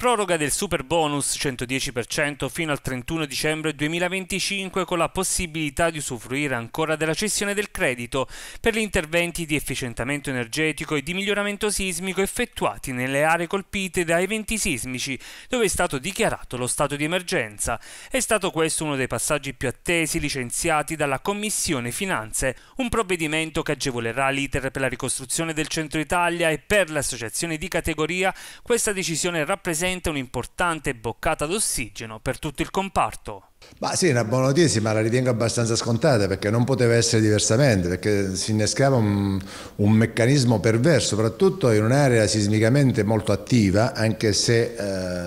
Proroga del super bonus 110% fino al 31 dicembre 2025 con la possibilità di usufruire ancora della cessione del credito per gli interventi di efficientamento energetico e di miglioramento sismico effettuati nelle aree colpite da eventi sismici dove è stato dichiarato lo stato di emergenza. È stato questo uno dei passaggi più attesi licenziati dalla Commissione Finanze, un provvedimento che agevolerà l'iter per la ricostruzione del centro Italia e per le associazioni di categoria questa decisione rappresenta rappresenta un'importante boccata d'ossigeno per tutto il comparto. Ma sì, una buona notizia, ma la ritengo abbastanza scontata perché non poteva essere diversamente, perché si innescava un, un meccanismo perverso, soprattutto in un'area sismicamente molto attiva, anche se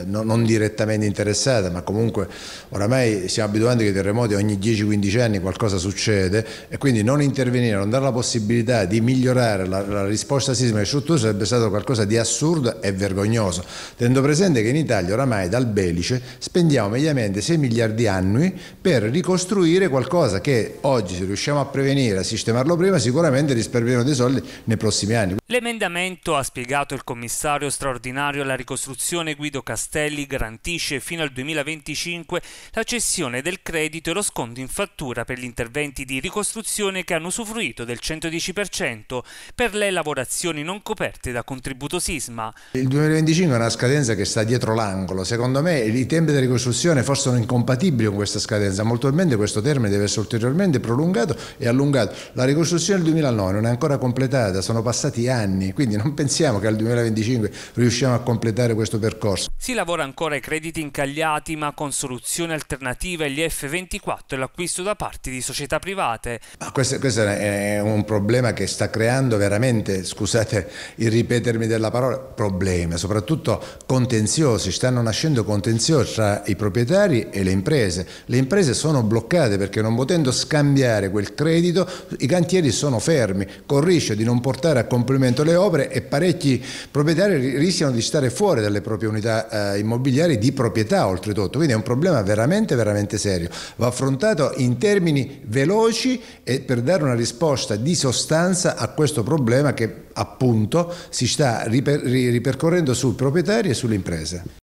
eh, no, non direttamente interessata, ma comunque oramai siamo abituati che i terremoti ogni 10-15 anni qualcosa succede e quindi non intervenire, non dare la possibilità di migliorare la, la risposta sismica e strutture sarebbe stato qualcosa di assurdo e vergognoso, tenendo presente che in Italia oramai dal Belice spendiamo mediamente 6 miliardi di anni annui per ricostruire qualcosa che oggi se riusciamo a prevenire, a sistemarlo prima, sicuramente risparmieremo dei soldi nei prossimi anni. L'emendamento, ha spiegato il commissario straordinario alla ricostruzione Guido Castelli, garantisce fino al 2025 la cessione del credito e lo sconto in fattura per gli interventi di ricostruzione che hanno usufruito del 110% per le lavorazioni non coperte da contributo sisma. Il 2025 è una scadenza che sta dietro l'angolo. Secondo me i tempi di ricostruzione forse sono incompatibili con questa scadenza, molto probabilmente questo termine deve essere ulteriormente prolungato e allungato. La ricostruzione del 2009 non è ancora completata, sono passati anni, quindi non pensiamo che al 2025 riusciamo a completare questo percorso. Si lavora ancora ai crediti incagliati, ma con soluzioni alternative gli F24 e l'acquisto da parte di società private. Ma questo, questo è un problema che sta creando veramente, scusate il ripetermi della parola, problemi, soprattutto contenziosi, stanno nascendo contenziosi tra i proprietari e le imprese imprese. Le imprese sono bloccate perché non potendo scambiare quel credito i cantieri sono fermi, con il rischio di non portare a compimento le opere e parecchi proprietari rischiano di stare fuori dalle proprie unità eh, immobiliari di proprietà oltretutto. Quindi è un problema veramente, veramente serio. Va affrontato in termini veloci e per dare una risposta di sostanza a questo problema che appunto si sta riper ripercorrendo sui proprietari e sulle imprese.